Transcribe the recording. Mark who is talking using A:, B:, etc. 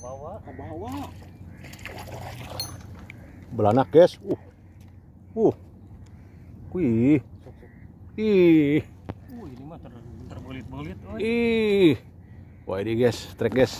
A: ke bawah
B: Belanak, guys. Uh. Uh. Wih. Ih.
C: Uh, ini mah terbelit-belit.
D: Ih. Wah, ini guys, trek guys.